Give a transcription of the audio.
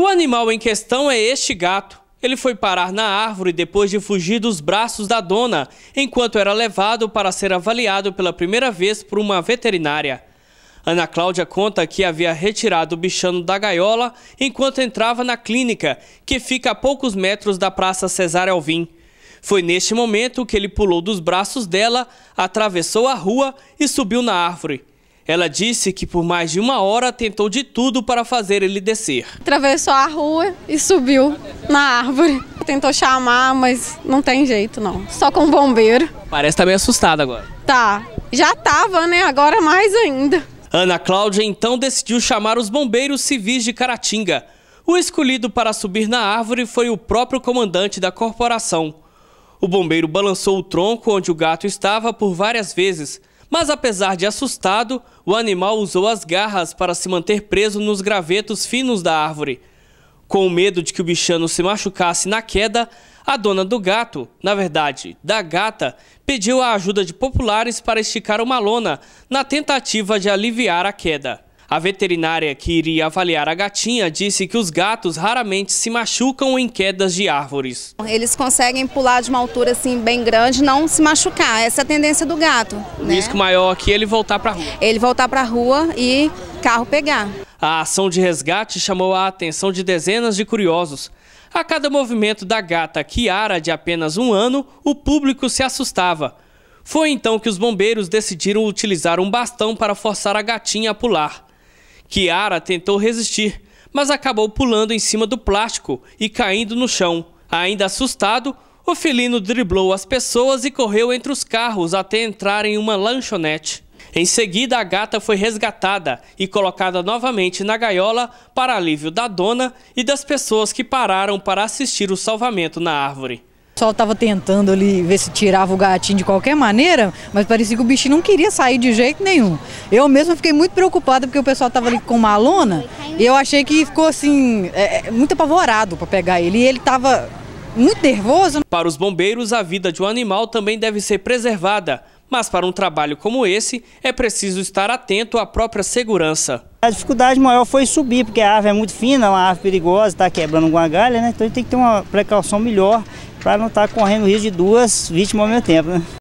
O animal em questão é este gato. Ele foi parar na árvore depois de fugir dos braços da dona, enquanto era levado para ser avaliado pela primeira vez por uma veterinária. Ana Cláudia conta que havia retirado o bichano da gaiola enquanto entrava na clínica, que fica a poucos metros da Praça Cesar Alvim. Foi neste momento que ele pulou dos braços dela, atravessou a rua e subiu na árvore. Ela disse que por mais de uma hora tentou de tudo para fazer ele descer. Atravessou a rua e subiu na árvore. Tentou chamar, mas não tem jeito não. Só com o bombeiro. Parece estar tá meio assustada agora. Tá. Já tava, né? Agora mais ainda. Ana Cláudia então decidiu chamar os bombeiros civis de Caratinga. O escolhido para subir na árvore foi o próprio comandante da corporação. O bombeiro balançou o tronco onde o gato estava por várias vezes mas apesar de assustado, o animal usou as garras para se manter preso nos gravetos finos da árvore. Com o medo de que o bichano se machucasse na queda, a dona do gato, na verdade, da gata, pediu a ajuda de populares para esticar uma lona na tentativa de aliviar a queda. A veterinária que iria avaliar a gatinha disse que os gatos raramente se machucam em quedas de árvores. Eles conseguem pular de uma altura assim bem grande, e não se machucar. Essa é a tendência do gato. O né? risco maior aqui é ele voltar para a rua. Ele voltar para a rua e carro pegar. A ação de resgate chamou a atenção de dezenas de curiosos. A cada movimento da gata Kiara, de apenas um ano, o público se assustava. Foi então que os bombeiros decidiram utilizar um bastão para forçar a gatinha a pular. Kiara tentou resistir, mas acabou pulando em cima do plástico e caindo no chão. Ainda assustado, o felino driblou as pessoas e correu entre os carros até entrar em uma lanchonete. Em seguida, a gata foi resgatada e colocada novamente na gaiola para alívio da dona e das pessoas que pararam para assistir o salvamento na árvore pessoal estava tentando ali ver se tirava o gatinho de qualquer maneira, mas parecia que o bichinho não queria sair de jeito nenhum. Eu mesma fiquei muito preocupada porque o pessoal estava ali com uma lona e eu achei que ficou assim, é, é muito apavorado para pegar ele. E ele estava muito nervoso. Para os bombeiros, a vida de um animal também deve ser preservada. Mas para um trabalho como esse, é preciso estar atento à própria segurança. A dificuldade maior foi subir, porque a árvore é muito fina, é uma árvore perigosa, está quebrando uma galha, né? Então a gente tem que ter uma precaução melhor para não estar tá correndo risco de duas vítimas ao mesmo tempo, né?